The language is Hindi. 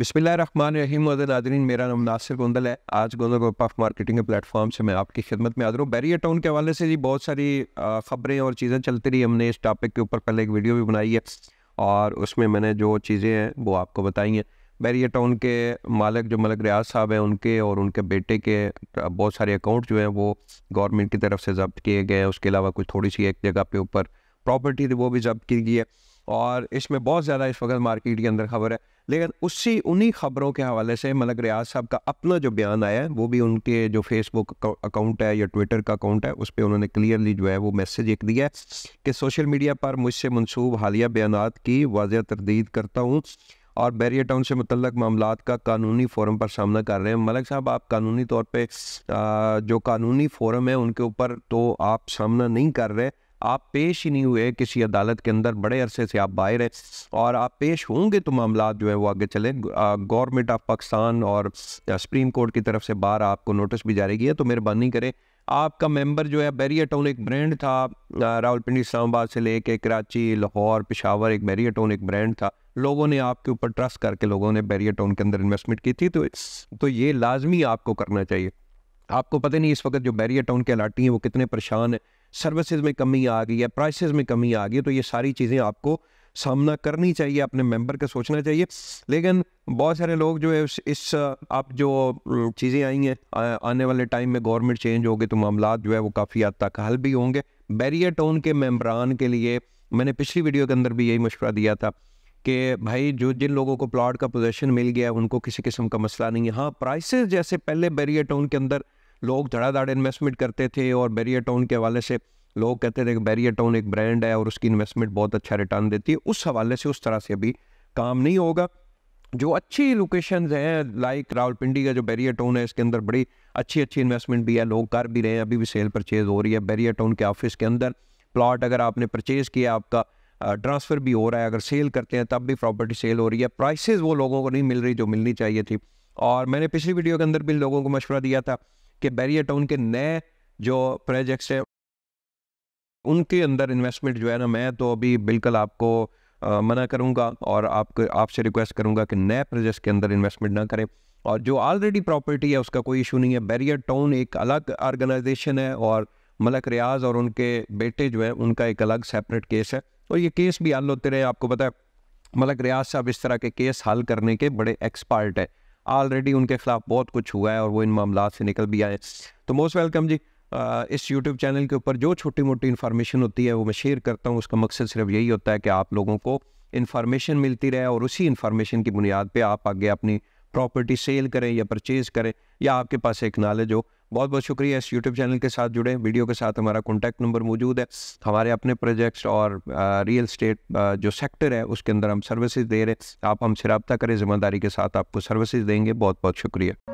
बिस्मिल्लाम नादरीन मेरा नाम नासिर गोंदल है आज गोंदल ग्रुप ऑफ मार्केटिंग के प्लेटफॉर्म से मैं आपकी खिदमत में रहा हूँ बैरिया टाउन के हवाले से जी बहुत सारी खबरें और चीज़ें चलती रही हमने इस टॉपिक के ऊपर पहले एक वीडियो भी बनाई है और उसमें मैंने जो चीज़ें हैं वो आपको बताई हैं बैरिया टाउन के मालिक जो मलिक रियाज साहब हैं उनके और उनके बेटे के बहुत सारे अकाउंट जो हैं वो गवर्नमेंट की तरफ से जब्त किए गए हैं उसके अलावा कुछ थोड़ी सी एक जगह पे ऊपर प्रॉपर्टी थी वो भी जब्त की गई है और इसमें बहुत ज़्यादा इस वक्त मार्केट के अंदर खबर है लेकिन उसी उन्हीं खबरों के हवाले से मलक रियाज साहब का अपना जो बयान आया है वो भी उनके जो फेसबुक अकाउंट है या ट्विटर का अकाउंट है उस पर उन्होंने क्लियरली जो है वो मैसेज एक दिया है कि सोशल मीडिया पर मुझसे मनसूब हालिया बयान की वाजह तरदीद करता हूँ और बैरियर टाउन से मुतलक मामला का कानूनी फोरम पर सामना कर रहे हैं मलिक साहब आप कानूनी तौर पर जो कानूनी फोरम है उनके ऊपर तो आप सामना नहीं कर रहे आप पेश ही नहीं हुए किसी अदालत के अंदर बड़े अरसे से आप बाहर हैं और आप पेश होंगे तो मामला जो है वो आगे चले गवर्नमेंट ऑफ पाकिस्तान और सुप्रीम कोर्ट की तरफ से बाहर आपको नोटिस भी जारी किया तो मेहरबानी करें आपका मेंबर जो है बैरिया टाउन एक ब्रांड था रावलपिंडी इस्लामाबाद से लेके कराची लाहौर पिशावर एक बैरिया टाउन एक ब्रांड था लोगों ने आपके ऊपर ट्रस्ट करके लोगों ने बैरिया टाउन के अंदर इन्वेस्टमेंट की थी तो तो ये लाजमी आपको करना चाहिए आपको पता नहीं इस वक्त जो बैरिया टाउन के अलाटी हैं वो कितने परेशान हैं सर्विसेज में कमी आ गई है प्राइसेस में कमी आ गई है तो ये सारी चीज़ें आपको सामना करनी चाहिए अपने मेंबर का सोचना चाहिए लेकिन बहुत सारे लोग जो है इस आप जो चीज़ें आई हैं आने वाले टाइम में गवर्नमेंट चेंज होगी तो मामला जो है वो काफ़ी हद तक हल भी होंगे बैरियर टाउन के मेम्बरान के लिए मैंने पिछली वीडियो के अंदर भी यही मशवरा दिया था कि भाई जो जिन लोगों को प्लाट का पोजेशन मिल गया उनको किसी किस्म का मसला नहीं है हाँ प्राइसेस जैसे पहले बैरियर टाउन के अंदर लोग धड़ाधड़ इन्वेस्टमेंट करते थे और बैरियर टाउन के हवाले से लोग कहते थे कि बैरियर टाउन एक ब्रांड है और उसकी इन्वेस्टमेंट बहुत अच्छा रिटर्न देती है उस हवाले से उस तरह से अभी काम नहीं होगा जो अच्छी लोकेशंस हैं लाइक रावलपिंडी का जो बैरियर टाउन है इसके अंदर बड़ी अच्छी अच्छी इन्वेस्टमेंट भी है लोग कर भी रहे हैं अभी भी सेल परचेज हो रही है बैरियर टाउन के ऑफिस के अंदर प्लाट अगर आपने परचेज़ किया आपका ट्रांसफ़र भी हो रहा है अगर सेल करते हैं तब भी प्रॉपर्टी सेल हो रही है प्राइसेस वो लोगों को नहीं मिल रही जो मिलनी चाहिए थी और मैंने पिछली वीडियो के अंदर भी लोगों को मशवरा दिया था कि बैरियर टाउन के नए जो प्रोजेक्ट्स हैं उनके अंदर इन्वेस्टमेंट जो है ना मैं तो अभी बिल्कुल आपको आ, मना करूंगा और आपको आपसे रिक्वेस्ट करूंगा कि नए प्रोजेक्ट्स के अंदर इन्वेस्टमेंट ना करें और जो ऑलरेडी प्रॉपर्टी है उसका कोई इशू नहीं है बैरियर टाउन एक अलग ऑर्गेनाइजेशन है और मलक रियाज और उनके बेटे जो है उनका एक अलग सेपरेट केस है और ये केस भी हल होते रहे आपको पता है मलक रियाज साहब इस तरह के केस हल करने के बड़े एक्सपर्ट हैं ऑलरेडी उनके खिलाफ बहुत कुछ हुआ है और वो इन मामला से निकल भी आए तो मोस्ट वेलकम जी आ, इस यूट्यूब चैनल के ऊपर जो छोटी मोटी इन्फॉर्मेशन होती है वो मैं शेयर करता हूँ उसका मकसद सिर्फ यही होता है कि आप लोगों को इन्फॉर्मेशन मिलती रहे और उसी इन्फॉर्मेशन की बुनियाद पर आप आगे अपनी प्रॉपर्टी सेल करें या परचेज़ करें या आपके पास एक नॉलेज हो बहुत बहुत शुक्रिया इस यूट्यूब चैनल के साथ जुड़े वीडियो के साथ हमारा कॉन्टैक्ट नंबर मौजूद है हमारे अपने प्रोजेक्ट्स और रियल स्टेट जो सेक्टर है उसके अंदर हम सर्विसेज दे रहे हैं आप हमसे रबता करें ज़िम्मेदारी के साथ आपको सर्विसेज देंगे बहुत बहुत शुक्रिया